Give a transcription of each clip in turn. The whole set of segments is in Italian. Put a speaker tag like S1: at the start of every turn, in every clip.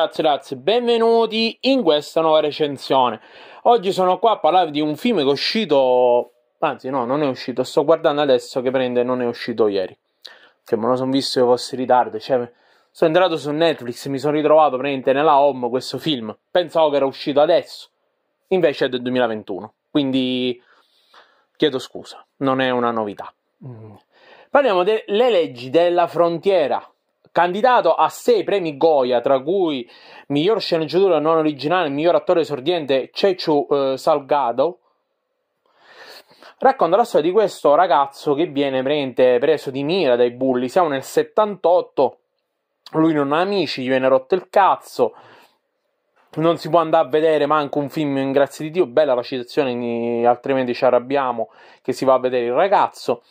S1: Grazie ragazzi, benvenuti in questa nuova recensione. Oggi sono qua a parlare di un film che è uscito, anzi no, non è uscito, sto guardando adesso che prende, non è uscito ieri. Che me lo sono visto io fossi in ritardo, cioè sono entrato su Netflix, mi sono ritrovato praticamente nella home questo film. Pensavo che era uscito adesso, invece è del 2021. Quindi chiedo scusa, non è una novità. Mm. Parliamo delle leggi della frontiera Candidato a sei premi Goya, tra cui miglior sceneggiatura non originale, miglior attore esordiente Cechu eh, Salgado, racconta la storia di questo ragazzo che viene preso di mira dai bulli. Siamo nel 78, lui non ha amici, gli viene rotto il cazzo. Non si può andare a vedere manco un film in grazia di Dio, bella la citazione, altrimenti ci arrabbiamo che si va a vedere il ragazzo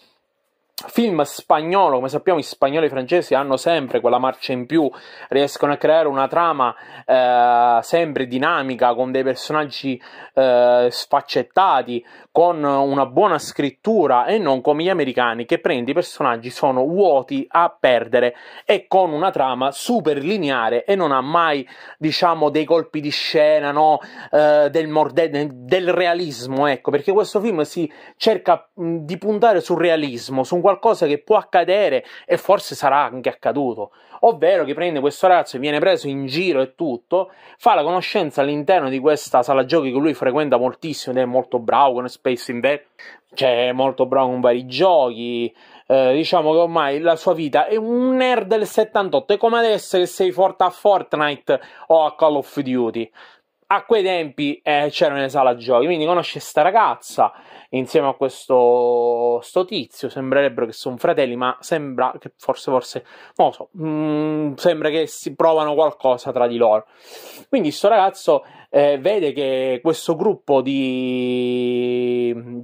S1: film spagnolo, come sappiamo i spagnoli e i francesi hanno sempre quella marcia in più, riescono a creare una trama eh, sempre dinamica, con dei personaggi eh, sfaccettati, con una buona scrittura e non come gli americani che prendi i personaggi sono vuoti a perdere e con una trama super lineare e non ha mai diciamo dei colpi di scena, no? eh, del, morde- del realismo, ecco, perché questo film si cerca mh, di puntare sul realismo, su un qualcosa che può accadere e forse sarà anche accaduto. Ovvero che prende questo ragazzo e viene preso in giro e tutto, fa la conoscenza all'interno di questa sala giochi che lui frequenta moltissimo ed è molto bravo con Space Invaders, cioè è molto bravo con vari giochi, eh, diciamo che ormai la sua vita è un nerd del 78, è come adesso che sei forte a Fortnite o a Call of Duty a quei tempi eh, c'erano le sala giochi, quindi conosce sta ragazza insieme a questo tizio, sembrerebbero che sono fratelli, ma sembra che forse, forse, non lo so, mh, mm, sembra che si provano qualcosa tra di loro. Quindi sto ragazzo eh, vede che questo gruppo di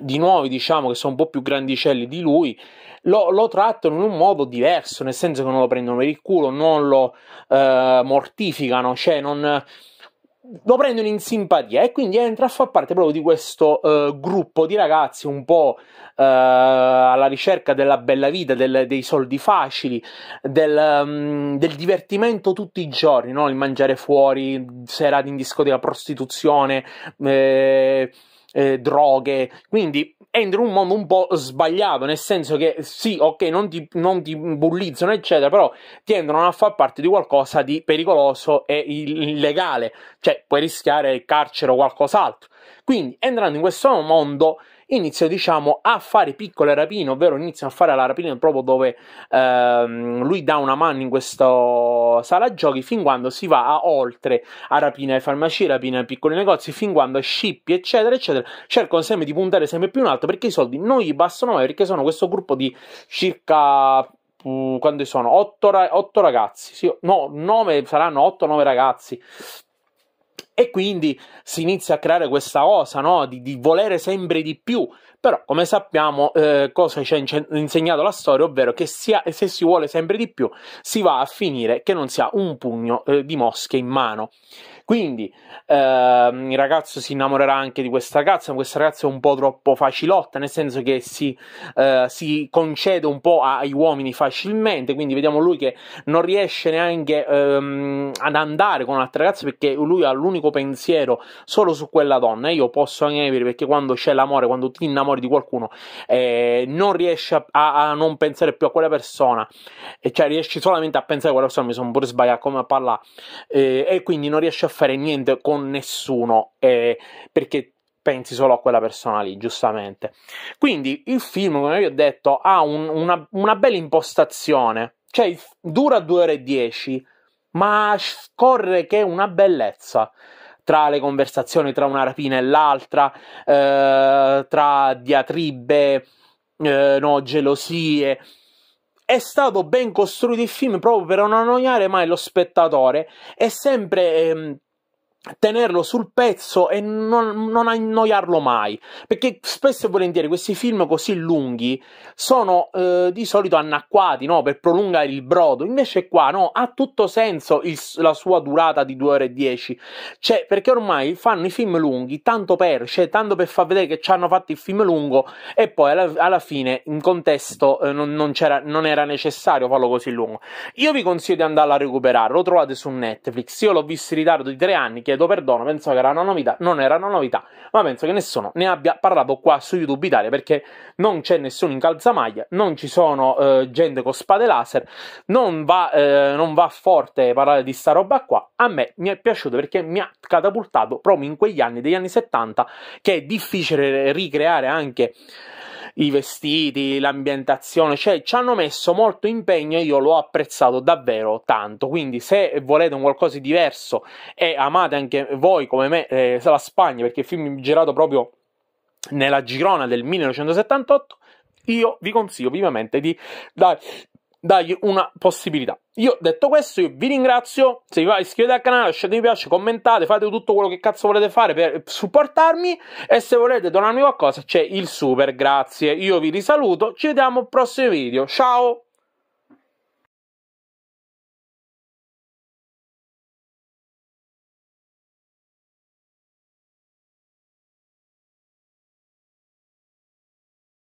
S1: di nuovi, diciamo, che sono un po' più grandicelli di lui, lo, lo, trattano in un modo diverso, nel senso che non lo prendono per il culo, non lo eh, mortificano, cioè non lo prendono in simpatia e quindi entra a far parte proprio di questo uh, gruppo di ragazzi un po' uh, alla ricerca della bella vita, del, dei soldi facili, del, um, del, divertimento tutti i giorni, no? il mangiare fuori, serate in discoteca, prostituzione. Eh, eh, droghe. Quindi entro in un mondo un po' sbagliato, nel senso che sì, ok, non ti, non ti bullizzano, eccetera, però ti entrano a far parte di qualcosa di pericoloso e illegale, cioè puoi rischiare carcere o qualcos'altro. Quindi entrando in questo mondo inizio diciamo a fare piccole rapine, ovvero inizio a fare la rapina proprio dove ehm, lui dà una mano in questo sala giochi fin quando si va a oltre a rapina ai farmacie, rapina ai piccoli negozi, fin quando scippi, eccetera, eccetera. Cercano sempre di puntare sempre più in alto perché i soldi non gli bastano mai perché sono questo gruppo di circa mm, quando sono 8, 8 ragazzi, sì, no, 9 saranno 8-9 ragazzi e quindi si inizia a creare questa osa no? di, di, volere sempre di più. Però, come sappiamo, eh, cosa ci ha insegnato la storia, ovvero che sia, se si vuole sempre di più, si va a finire che non si ha un pugno eh, di mosche in mano. Quindi ehm, il ragazzo si innamorerà anche di questa ragazza, ma questa ragazza è un po' troppo facilotta, nel senso che si, eh, si concede un po' ai uomini facilmente, quindi vediamo lui che non riesce neanche ehm, ad andare con altre ragazze perché lui ha l'unico pensiero solo su quella donna. Io posso anche dire perché quando c'è l'amore, quando ti innamori di qualcuno, eh, non riesci a, a, a, non pensare più a quella persona, e cioè riesci solamente a pensare a quella persona. Mi sono pure sbagliato come a parlare, eh, e quindi non riesci a fare niente con nessuno eh, perché pensi solo a quella persona lì, giustamente. Quindi il film, come vi ho detto, ha un, una, una, bella impostazione, cioè dura 2 ore e 10, ma scorre che è una bellezza tra le conversazioni tra una rapina e l'altra, eh, tra diatribe, eh, no, gelosie. È stato ben costruito il film proprio per non annoiare mai lo spettatore e sempre ehm, tenerlo sul pezzo e non, non, annoiarlo mai perché spesso e volentieri questi film così lunghi sono eh, di solito anacquati no? per prolungare il brodo invece qua no? ha tutto senso il, la sua durata di 2 ore e 10 cioè, perché ormai fanno i film lunghi tanto per, cioè, tanto per far vedere che ci hanno fatto il film lungo e poi alla, alla fine in contesto eh, non, non, non, era necessario farlo così lungo io vi consiglio di andarla a recuperare lo trovate su Netflix io l'ho visto in ritardo di 3 anni che chiedo perdono, penso che era una novità, non era una novità, ma penso che nessuno ne abbia parlato qua su YouTube Italia perché non c'è nessuno in calzamaglia, non ci sono eh, gente con spade laser, non va, eh, non va forte parlare di sta roba qua. A me mi è piaciuto perché mi ha catapultato proprio in quegli anni degli anni 70 che è difficile ricreare anche i vestiti, l'ambientazione, cioè ci hanno messo molto impegno e io l'ho apprezzato davvero tanto. Quindi se volete un qualcosa di diverso e amate anche voi come me eh, la Spagna, perché il film è girato proprio nella Girona del 1978, io vi consiglio vivamente di dare dargli una possibilità. Io detto questo, io vi ringrazio. Se vi va, iscrivetevi al canale, lasciate mi piace, commentate, fate tutto quello che cazzo volete fare per supportarmi. E se volete donarmi qualcosa, c'è il super. Grazie. Io vi risaluto. Ci vediamo al prossimo video. Ciao!